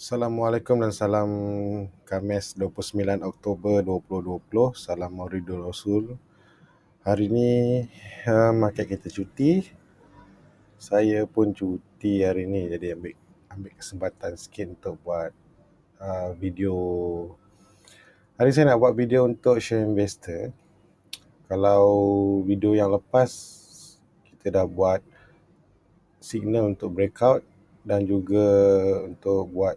Assalamualaikum dan salam Khamis 29 Oktober 2020. Salam Mauridul Rasul. Hari ini uh, eh, market kita cuti. Saya pun cuti hari ini jadi ambil ambil kesempatan sikit untuk buat uh, video. Hari saya nak buat video untuk share investor. Kalau video yang lepas kita dah buat signal untuk breakout dan juga untuk buat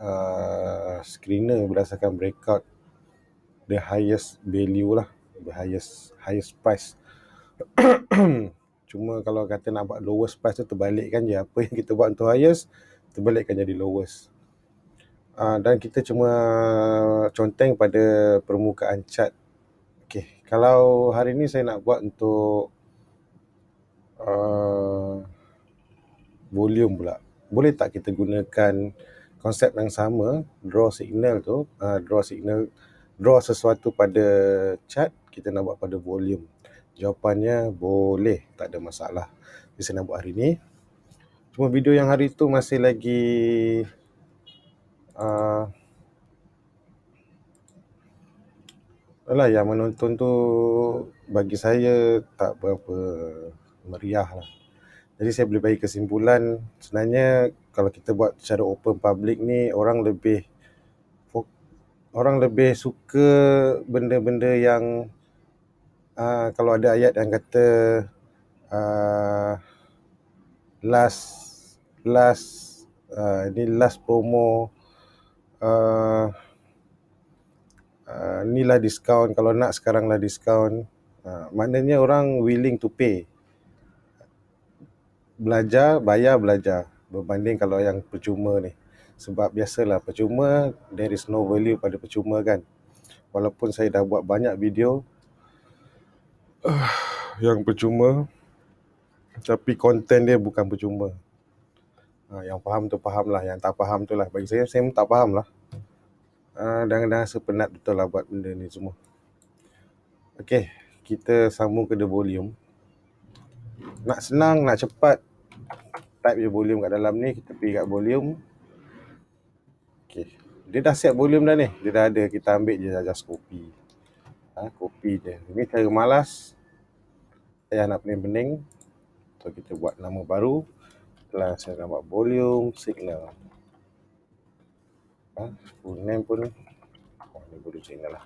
uh, screener berdasarkan breakout the highest value lah the highest highest price cuma kalau kata nak buat lowest price tu terbalikkan je apa yang kita buat untuk highest terbalikkan jadi lowest uh, dan kita cuma conteng pada permukaan chart Okay, kalau hari ni saya nak buat untuk uh, volume pula boleh tak kita gunakan konsep yang sama draw signal tu uh, draw signal draw sesuatu pada chat kita nak buat pada volume jawapannya boleh tak ada masalah kita nak buat hari ni cuma video yang hari tu masih lagi uh, ah, alah yang menonton tu bagi saya tak berapa meriah lah jadi saya boleh bagi kesimpulan sebenarnya kalau kita buat secara open public ni orang lebih orang lebih suka benda-benda yang uh, kalau ada ayat yang kata uh, last last uh, ini last promo uh, uh, inilah diskaun kalau nak sekaranglah diskaun uh, maknanya orang willing to pay belajar bayar belajar berbanding kalau yang percuma ni. Sebab biasalah percuma, there is no value pada percuma kan. Walaupun saya dah buat banyak video uh, yang percuma, tapi konten dia bukan percuma. Uh, yang faham tu faham lah, yang tak faham tu lah. Bagi saya, saya pun tak faham lah. Uh, dan dah rasa penat betul lah buat benda ni semua. Okay, kita sambung ke the volume. Nak senang, nak cepat, type je volume kat dalam ni kita pergi kat volume Okay, dia dah set volume dah ni dia dah ada kita ambil je just copy ha, copy je ini cara malas saya nak pening-pening so kita buat nama baru kelas saya nak buat volume signal ha, full name pun oh, ni boleh signal lah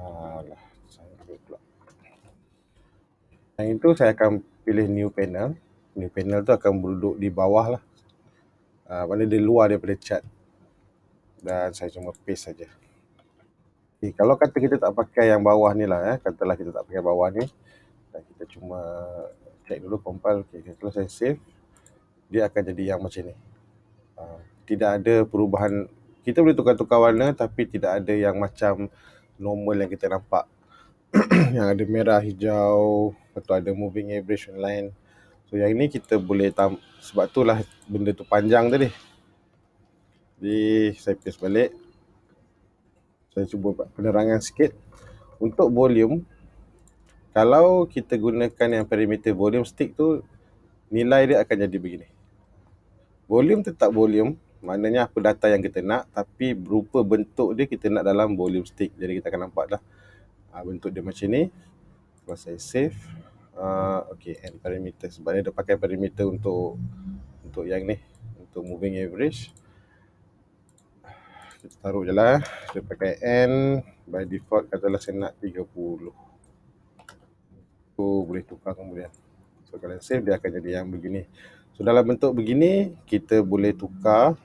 alah saya pula yang itu saya akan pilih new panel new panel tu akan duduk di bawah lah uh, ah, mana di luar daripada chat dan saya cuma paste saja okay, kalau kata kita tak pakai yang bawah ni lah eh, katalah kita tak pakai bawah ni dan kita cuma check dulu compile okay, kalau saya save dia akan jadi yang macam ni uh, tidak ada perubahan kita boleh tukar-tukar warna tapi tidak ada yang macam normal yang kita nampak yang ada merah, hijau, atau ada moving average online. So yang ni kita boleh tam sebab tu lah benda tu panjang tadi. Jadi saya paste balik. Saya cuba buat penerangan sikit. Untuk volume, kalau kita gunakan yang perimeter volume stick tu, nilai dia akan jadi begini. Volume tetap volume, maknanya apa data yang kita nak tapi berupa bentuk dia kita nak dalam volume stick. Jadi kita akan nampak lah. bentuk dia macam ni. Kalau saya save. Ah, okay, end parameter sebab dia pakai perimeter untuk untuk yang ni untuk moving average kita taruh je lah kita pakai N by default katalah saya nak 30 tu so, boleh tukar kemudian so kalau save dia akan jadi yang begini so dalam bentuk begini kita boleh tukar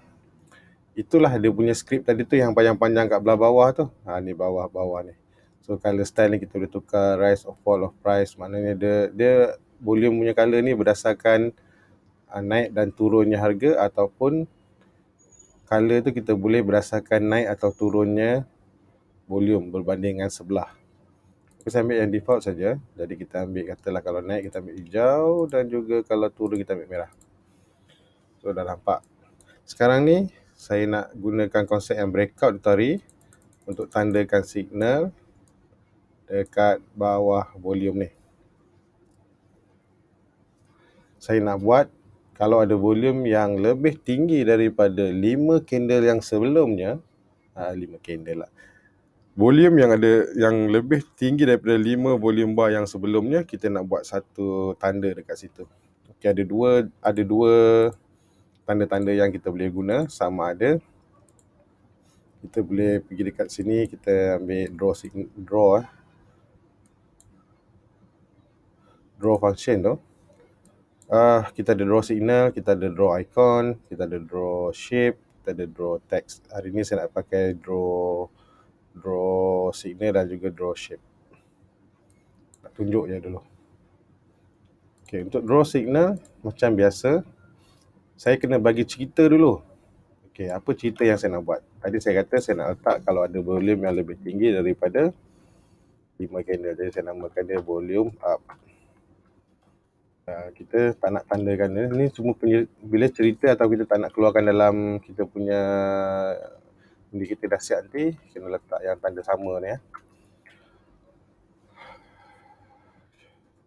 itulah dia punya skrip tadi tu yang panjang-panjang kat belah bawah tu ha ni bawah-bawah ni So color style ni kita boleh tukar rise or fall of price maknanya dia dia volume punya color ni berdasarkan uh, naik dan turunnya harga ataupun color tu kita boleh berdasarkan naik atau turunnya volume berbandingan sebelah. Kita ambil yang default saja. Jadi kita ambil katalah kalau naik kita ambil hijau dan juga kalau turun kita ambil merah. So dah nampak. Sekarang ni saya nak gunakan konsep yang breakout tadi untuk tandakan signal dekat bawah volume ni. Saya nak buat kalau ada volume yang lebih tinggi daripada 5 candle yang sebelumnya, ah ha, 5 candle lah. Volume yang ada yang lebih tinggi daripada 5 volume bar yang sebelumnya, kita nak buat satu tanda dekat situ. Okay, ada dua ada dua tanda-tanda yang kita boleh guna sama ada kita boleh pergi dekat sini kita ambil draw draw eh. draw function tu uh, kita ada draw signal, kita ada draw icon, kita ada draw shape, kita ada draw text. Hari ni saya nak pakai draw draw signal dan juga draw shape. Nak tunjuk je dulu. Okay, untuk draw signal macam biasa saya kena bagi cerita dulu. Okay, apa cerita yang saya nak buat? Tadi saya kata saya nak letak kalau ada volume yang lebih tinggi daripada 5 candle. Jadi saya namakan dia volume up. Ah, kita tak nak tandakan ni semua penyir, bila cerita atau kita tak nak keluarkan dalam kita punya benda kita dah siap nanti kena letak yang tanda sama ni ya.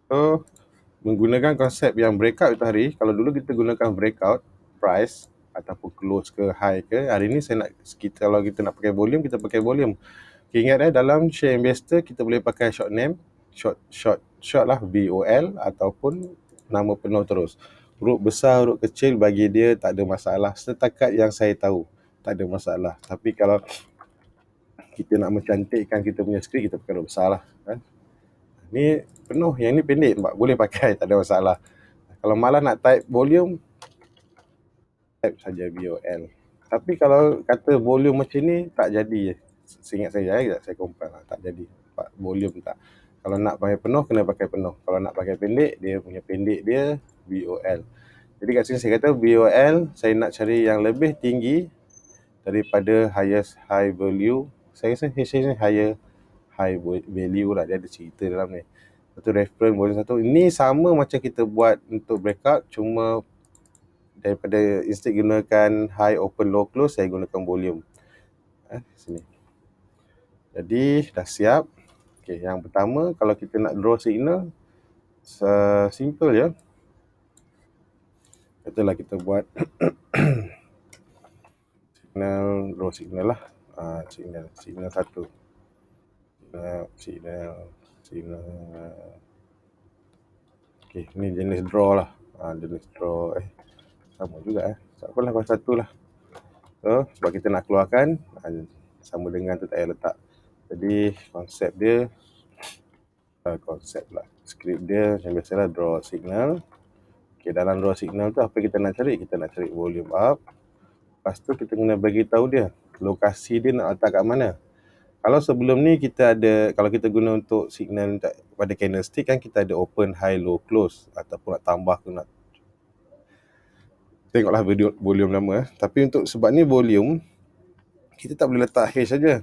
So menggunakan konsep yang breakout itu hari kalau dulu kita gunakan breakout price ataupun close ke high ke hari ni saya nak kita kalau kita nak pakai volume kita pakai volume. Okay, ingat eh dalam share investor kita boleh pakai short name short short short lah BOL ataupun nama penuh terus. Huruf besar, huruf kecil bagi dia tak ada masalah. Setakat yang saya tahu, tak ada masalah. Tapi kalau kita nak mencantikkan kita punya skrip, kita pakai huruf besar lah. Ha? Ni penuh, yang ni pendek. Mbak. Boleh pakai, tak ada masalah. Kalau malah nak type volume, type saja VOL. Tapi kalau kata volume macam ni, tak jadi je. Seingat saya, saya, saya lah. Tak jadi. Volume tak kalau nak pakai penuh kena pakai penuh kalau nak pakai pendek dia punya pendek dia BOL jadi kat sini saya kata BOL saya nak cari yang lebih tinggi daripada highest high value saya rasa HH ni higher high value lah dia ada cerita dalam ni satu reference boleh satu ini sama macam kita buat untuk breakout cuma daripada instead gunakan high open low close saya gunakan volume eh, sini jadi dah siap Okey, yang pertama kalau kita nak draw signal se simple ya. Katalah kita buat signal draw signal lah. Ah uh, signal signal satu. Signal signal signal. Okey, ni jenis draw lah. Ah uh, jenis draw eh sama juga eh. Tak apalah pasal satulah. So, sebab kita nak keluarkan ha, sama dengan tu tak payah letak jadi konsep dia uh, konsep lah. Skrip dia macam biasalah draw signal. Okey dalam draw signal tu apa kita nak cari? Kita nak cari volume up. Lepas tu kita kena bagi tahu dia lokasi dia nak letak kat mana. Kalau sebelum ni kita ada kalau kita guna untuk signal pada candlestick kan kita ada open, high, low, close ataupun nak tambah ke nak tengoklah video volume lama eh. Tapi untuk sebab ni volume kita tak boleh letak H saja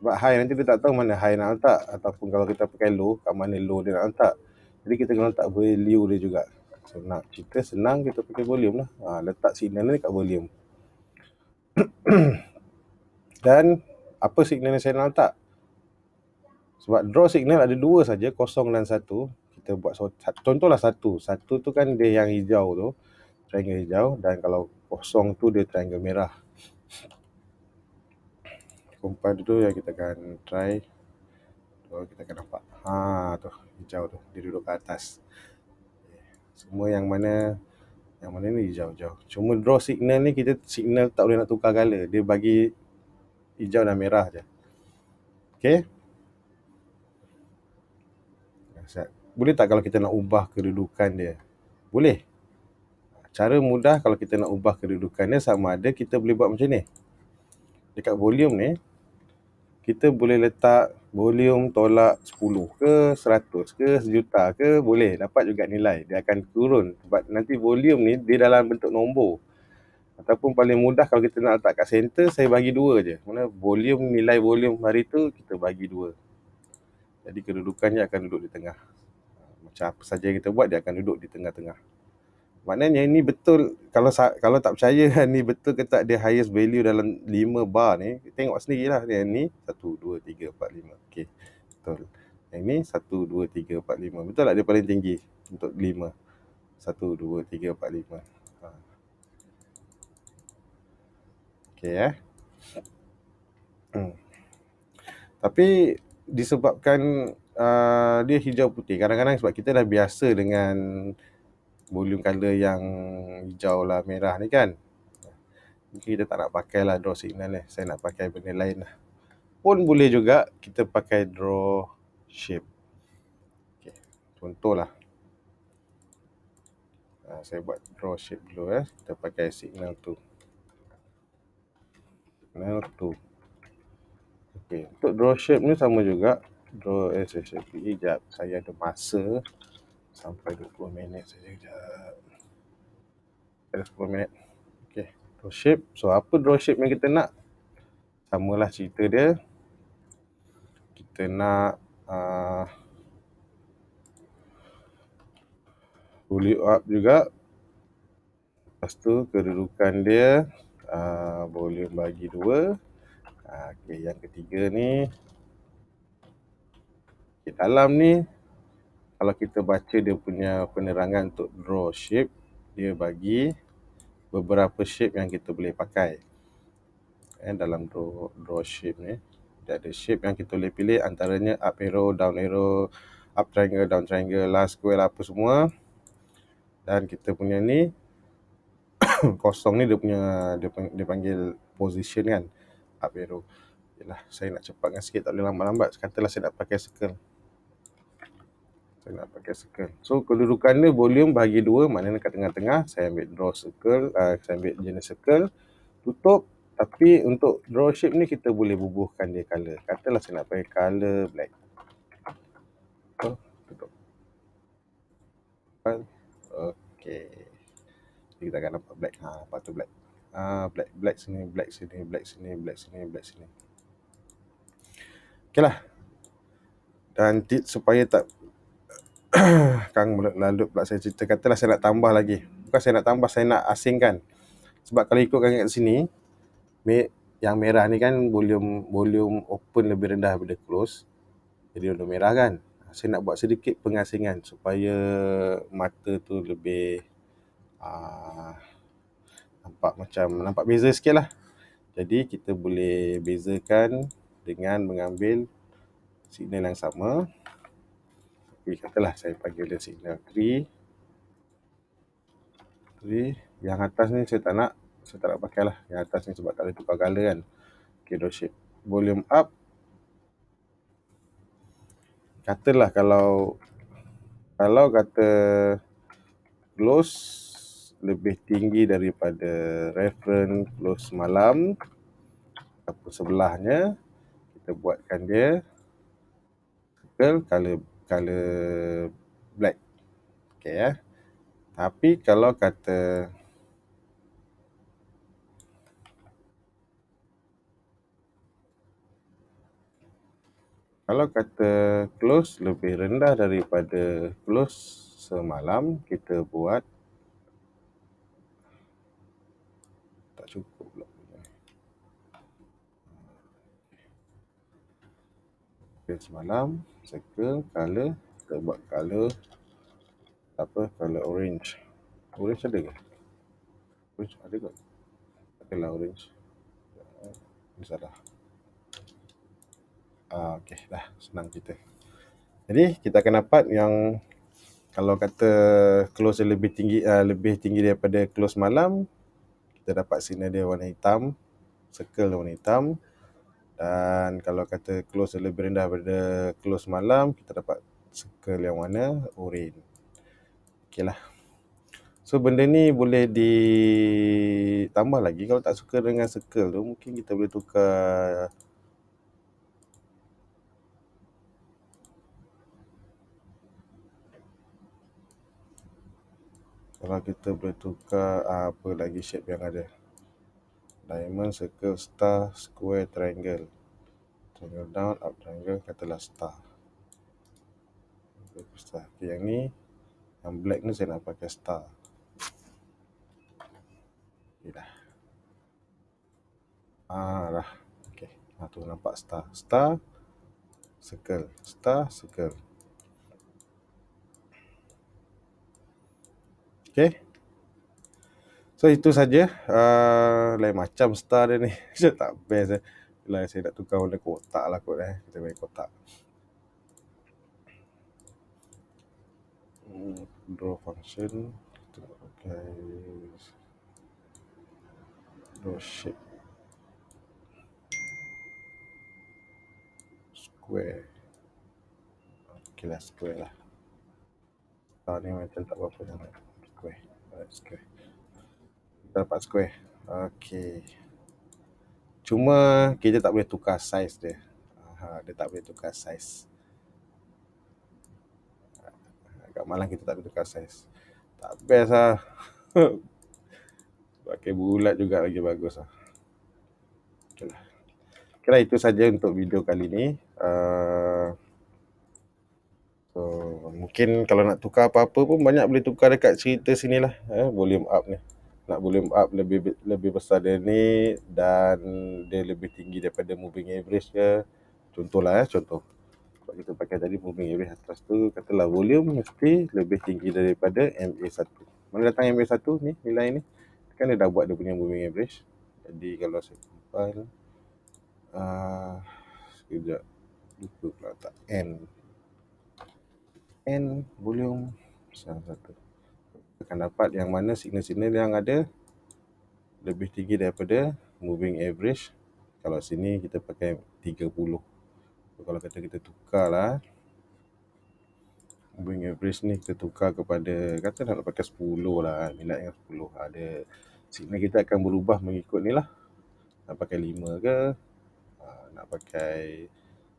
sebab high nanti dia tak tahu mana high nak letak ataupun kalau kita pakai low kat mana low dia nak letak jadi kita kena letak value dia juga so nak cerita senang kita pakai volume lah ha, letak signal ni kat volume dan apa signal yang saya nak letak sebab draw signal ada dua saja kosong dan satu kita buat so, contohlah satu satu tu kan dia yang hijau tu triangle hijau dan kalau kosong tu dia triangle merah umpan dulu ya kita akan try tu kita akan nampak ha tu hijau tu dia duduk ke atas eh, semua yang mana yang mana ni hijau-hijau cuma draw signal ni kita signal tak boleh nak tukar color dia bagi hijau dan merah je okey boleh tak kalau kita nak ubah kedudukan dia boleh cara mudah kalau kita nak ubah kedudukannya sama ada kita boleh buat macam ni dekat volume ni kita boleh letak volume tolak 10 ke 100 ke sejuta ke boleh dapat juga nilai dia akan turun sebab nanti volume ni dia dalam bentuk nombor ataupun paling mudah kalau kita nak letak kat center saya bagi dua je mana volume nilai volume hari tu kita bagi dua. jadi kedudukannya akan duduk di tengah macam apa saja kita buat dia akan duduk di tengah-tengah maknanya ini betul kalau kalau tak percaya ni betul ke tak dia highest value dalam 5 bar ni tengok sendirilah dia ni 1 2 3 4 5 okey betul yang ni 1 2 3 4 5 betul tak dia paling tinggi untuk 5 1 2 3 4 5 ha. okey eh hmm. tapi disebabkan uh, dia hijau putih kadang-kadang sebab kita dah biasa dengan volume color yang hijau lah merah ni kan mungkin kita tak nak pakai lah draw signal ni saya nak pakai benda lain lah pun boleh juga kita pakai draw shape okay. lah ha, saya buat draw shape dulu ya eh. kita pakai signal tu signal tu Okay. untuk draw shape ni sama juga draw eh, shape sekejap saya ada masa sampai 20 minit saja kejap ada eh, 10 minit okey draw shape. so apa draw shape yang kita nak samalah cerita dia kita nak uh, fully up juga lepas tu kedudukan dia uh, boleh bagi 2 uh, okey yang ketiga ni di dalam ni kalau kita baca dia punya penerangan untuk draw shape dia bagi beberapa shape yang kita boleh pakai eh, dalam draw, draw shape ni dia ada shape yang kita boleh pilih antaranya up arrow, down arrow up triangle, down triangle, last square lah, apa semua dan kita punya ni kosong ni dia punya dia panggil position kan up arrow Yalah, saya nak cepatkan sikit tak boleh lambat-lambat katalah saya nak pakai circle saya nak pakai circle. So kedudukan dia volume bahagi dua mana kat tengah-tengah saya ambil draw circle, uh, saya ambil jenis circle, tutup tapi untuk draw shape ni kita boleh bubuhkan dia color. Katalah saya nak pakai color black. So, tutup. Okay. Jadi kita akan nampak black. Ha, ah, nampak tu black. Ha, black, black sini, black sini, black sini, black sini, black sini. Okay lah. Dan supaya tak kang lalu pula saya cerita katalah saya nak tambah lagi bukan saya nak tambah saya nak asingkan sebab kalau ikut kan kat sini me, yang merah ni kan volume volume open lebih rendah daripada close jadi untuk merah kan saya nak buat sedikit pengasingan supaya mata tu lebih uh, nampak macam nampak beza sikit lah jadi kita boleh bezakan dengan mengambil signal yang sama okay, katalah saya panggil dia signal 3 jadi yang atas ni saya tak nak saya tak nak pakai lah yang atas ni sebab tak boleh tukar color kan ok dot shape volume up katalah kalau kalau kata close lebih tinggi daripada reference close malam ataupun sebelahnya kita buatkan dia circle color color black. Okay ya. Tapi kalau kata Kalau kata close lebih rendah daripada close semalam, kita buat tak cukup pula. Okay, semalam circle color kita buat color apa color orange orange ada ke orange ada ke pakai lah orange ni salah ah, ok dah senang kita jadi kita akan dapat yang kalau kata close lebih tinggi uh, lebih tinggi daripada close malam kita dapat sinar dia warna hitam circle warna hitam dan kalau kata close lebih rendah daripada close malam kita dapat circle yang warna orange okay lah so benda ni boleh ditambah lagi kalau tak suka dengan circle tu mungkin kita boleh tukar kalau kita boleh tukar ah, apa lagi shape yang ada diamond, circle, star, square, triangle. Triangle down, up triangle, katalah star. star. Okay, yang ni, yang black ni saya nak pakai star. Okay dah. Ah, dah. Okay, nah, tu nampak star. Star, circle. Star, circle. Okay. So itu saja uh, Lain macam star dia ni Saya tak best eh Bila saya nak tukar warna kotak lah kot eh Kita main kotak hmm, Draw function Draw shape Square Okay lah square lah Tahun ni macam tak apa sangat Square Alright square kita dapat square. Okey. Cuma kita tak boleh tukar size dia. Ha, dia tak boleh tukar size. Agak malang kita tak boleh tukar size. Tak best lah. Pakai bulat juga lagi bagus lah. Okay lah. Okay lah, itu saja untuk video kali ni. Uh, so, mungkin kalau nak tukar apa-apa pun banyak boleh tukar dekat cerita sini lah. Eh, volume up ni nak volume up lebih lebih besar dia ni dan dia lebih tinggi daripada moving average ke contohlah ya contoh sebab kita pakai tadi moving average atas tu katalah volume mesti lebih tinggi daripada MA1 mana datang MA1 ni nilai ni kan dia dah buat dia punya moving average jadi kalau saya compile uh, sekejap lupa pula tak N N volume besar satu akan dapat yang mana signal-signal yang ada lebih tinggi daripada moving average kalau sini kita pakai 30 so, kalau kata kita tukarlah moving average ni kita tukar kepada kata nak pakai 10 lah minat yang 10 ada signal kita akan berubah mengikut ni lah nak pakai 5 ke ah, nak pakai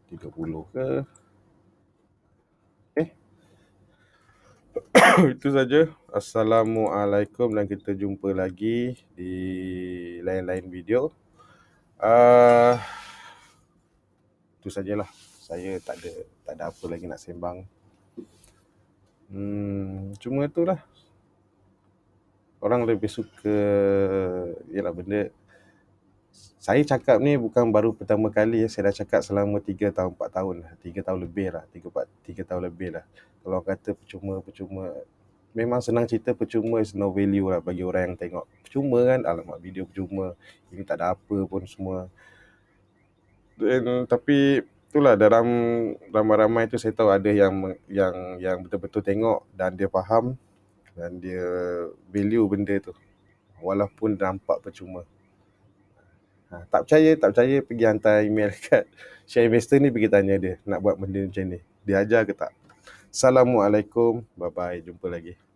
30 ke itu saja. Assalamualaikum dan kita jumpa lagi di lain-lain video. Uh, itu sajalah. Saya tak ada tak ada apa lagi nak sembang. Hmm, cuma itulah. Orang lebih suka ialah benda saya cakap ni bukan baru pertama kali ya. Saya dah cakap selama 3 tahun, 4 tahun lah. 3 tahun lebih lah. 3, 4, 3 tahun lebih lah. Kalau kata percuma, percuma. Memang senang cerita percuma is no value lah bagi orang yang tengok. Percuma kan, alamak video percuma. Ini tak ada apa pun semua. Then, tapi itulah dalam ramai-ramai tu saya tahu ada yang yang yang betul-betul tengok dan dia faham dan dia value benda tu. Walaupun nampak percuma. Ha, tak percaya, tak percaya pergi hantar email kat share investor ni pergi tanya dia nak buat benda macam ni. Dia ajar ke tak? Assalamualaikum. Bye-bye. Jumpa lagi.